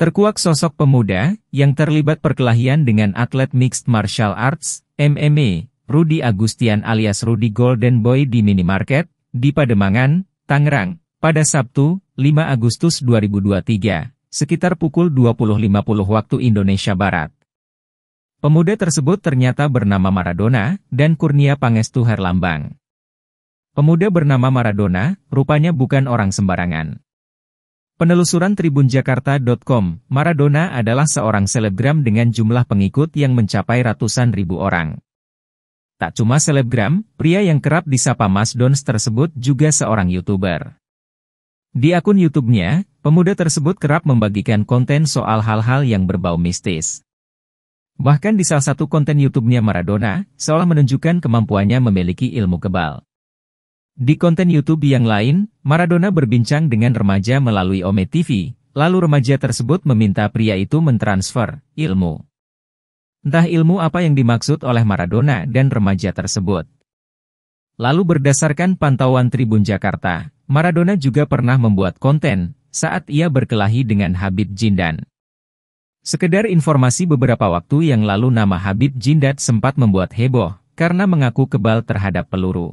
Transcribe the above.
Terkuak sosok pemuda yang terlibat perkelahian dengan atlet mixed martial arts (MMA), Rudi Agustian alias Rudi Golden Boy di minimarket di Pademangan, Tangerang, pada Sabtu, 5 Agustus 2023, sekitar pukul 20.50 waktu Indonesia Barat. Pemuda tersebut ternyata bernama Maradona dan Kurnia Pangestu Herlambang. Pemuda bernama Maradona rupanya bukan orang sembarangan. Penelusuran Tribun Jakarta.com, Maradona adalah seorang selebgram dengan jumlah pengikut yang mencapai ratusan ribu orang. Tak cuma selebgram, pria yang kerap disapa Mas Dons tersebut juga seorang YouTuber. Di akun YouTube-nya, pemuda tersebut kerap membagikan konten soal hal-hal yang berbau mistis. Bahkan di salah satu konten YouTube-nya Maradona, seolah menunjukkan kemampuannya memiliki ilmu kebal. Di konten YouTube yang lain, Maradona berbincang dengan remaja melalui Ome TV, lalu remaja tersebut meminta pria itu mentransfer ilmu. Entah ilmu apa yang dimaksud oleh Maradona dan remaja tersebut. Lalu berdasarkan pantauan Tribun Jakarta, Maradona juga pernah membuat konten saat ia berkelahi dengan Habib Jindan. Sekedar informasi beberapa waktu yang lalu nama Habib Jindan sempat membuat heboh karena mengaku kebal terhadap peluru.